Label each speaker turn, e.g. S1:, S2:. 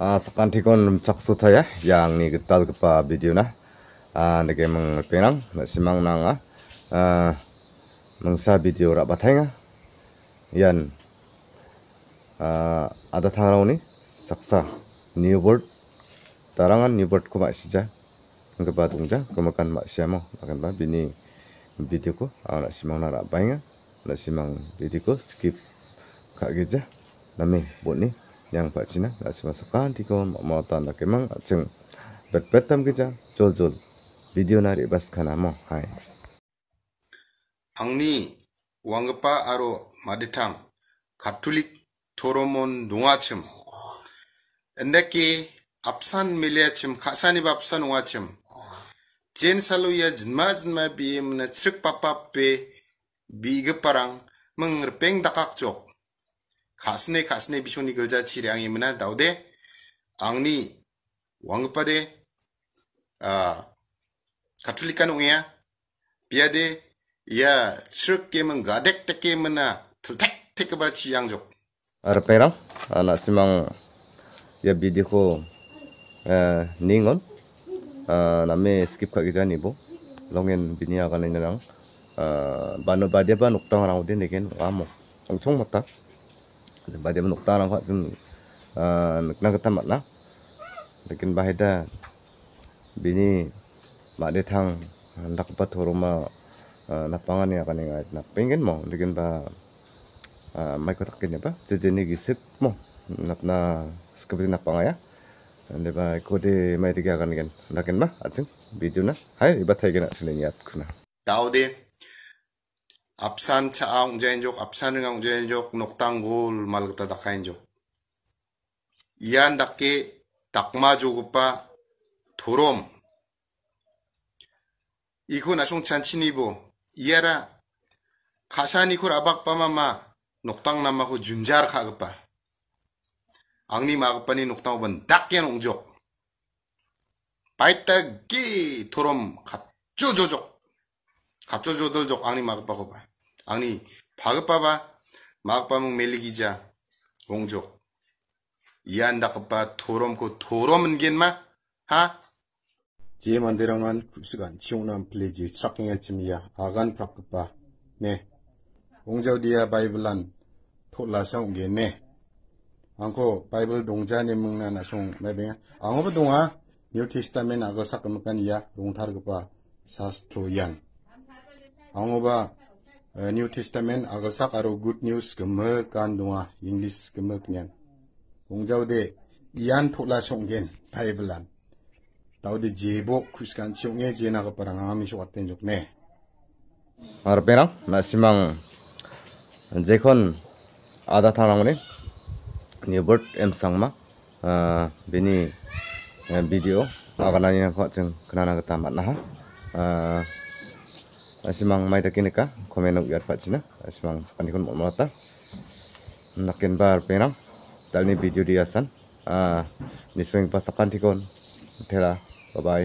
S1: uh, ah, sekan lumcak suta ya yang ni getal kepa video na uh, ah, ah. meng penang na simang nanga uh, mengsa video rak ya. yan ada thangrau ni saksa new world tarangan new ku ko masija ngepa tungja kemakan maksiamo akan ba bini video ko uh, na simang na rak bainga na simang video ko skip kak geja nami bot ni yang bakjina lasimasakan dikom motan lakemang ajeng betbetam gija jol jol video nari bas kanamo hai
S2: angni wangpa aro Maditam katolik toromon dungachim endeki apsan miliachim kasani bapsan wachim Jen salu ya jinma jinma bim na cik papa pe ge parang mengrpeng dakak chok 가슴에 가슴에 비숑니 글자 지량이문화 나오데 앙니 왕급바데 아 가툴리칸 옹이야 비아데 야 치르게문 가덱데게문나 틀택테크바 지양족
S1: 아르페랑 아나 시망 야 비디코 에 닝온 아 남의 스킵 가기 전이고 롱엔 비니아가는 이랑 아 바노바데바 녹당하라고 된 얘기는 와모 엄청 맞다 bade menuk tarang kwa jum nuk na ketan matna lekin bahida bini hang, tang hendak pa ma napangan ya kan ingat napingin pengen mo lekin ba may kotak kene ba jejeni gisip mo na skabri napanga ya ande ba kode di may kan gen lakin ba atin video na hai ibat hai gena sini ko kuna
S2: Tahu deh. Absan cha ang jenjok, absan ang jenjok, noktanggol malagta dakainjok. Iyan daki takma jogupa 도롬 이코 나송찬 친이보 이야라 가사니코 라박바마마 녹당 남마고 준자르 카급바 악니 마급바니 녹당 오번 닥게 농족 바이따기 도롬 갑조조족 kaccho jodol jok aang ni magpa 봐 aang ni pagpa ba magpa mung melikija gong jok iyan da gupa 하 ko torom ngen ma ha je mandirangan kusigan chionam pliji chak ingachim ya agan prak gupa me gong jow dia bai blan tola saung gen me angko bai ông ba eh, New Testament agasak aro good news gemek kandunga English gemek nyan. Kungjau de ian pula songgen Biblean. Tau de jebo kuskan siunge jena ke parang ami so aten jokne.
S1: Ar perang na simang jekon ada thanangone ni bird em sangma bini video aganani na ko jeng kanana ka tamat na ha asimang mai dakin ka komen ug yat pachina asimang panikon molmata nakin bar pena dalni video diasan ah niswing pasakan tikon thela bye bye